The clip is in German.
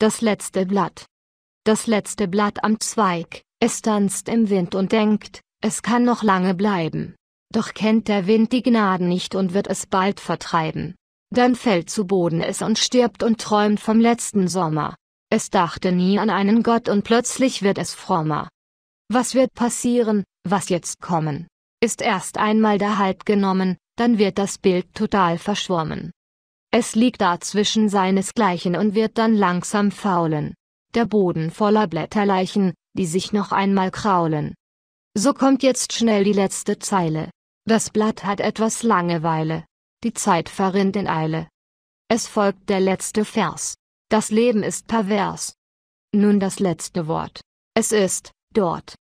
Das letzte Blatt. Das letzte Blatt am Zweig, es tanzt im Wind und denkt, es kann noch lange bleiben. Doch kennt der Wind die Gnaden nicht und wird es bald vertreiben. Dann fällt zu Boden es und stirbt und träumt vom letzten Sommer. Es dachte nie an einen Gott und plötzlich wird es frommer. Was wird passieren, was jetzt kommen? Ist erst einmal der Halt genommen, dann wird das Bild total verschwommen. Es liegt da zwischen seinesgleichen und wird dann langsam faulen. Der Boden voller Blätterleichen, die sich noch einmal kraulen. So kommt jetzt schnell die letzte Zeile. Das Blatt hat etwas Langeweile. Die Zeit verrinnt in Eile. Es folgt der letzte Vers. Das Leben ist pervers. Nun das letzte Wort. Es ist, dort.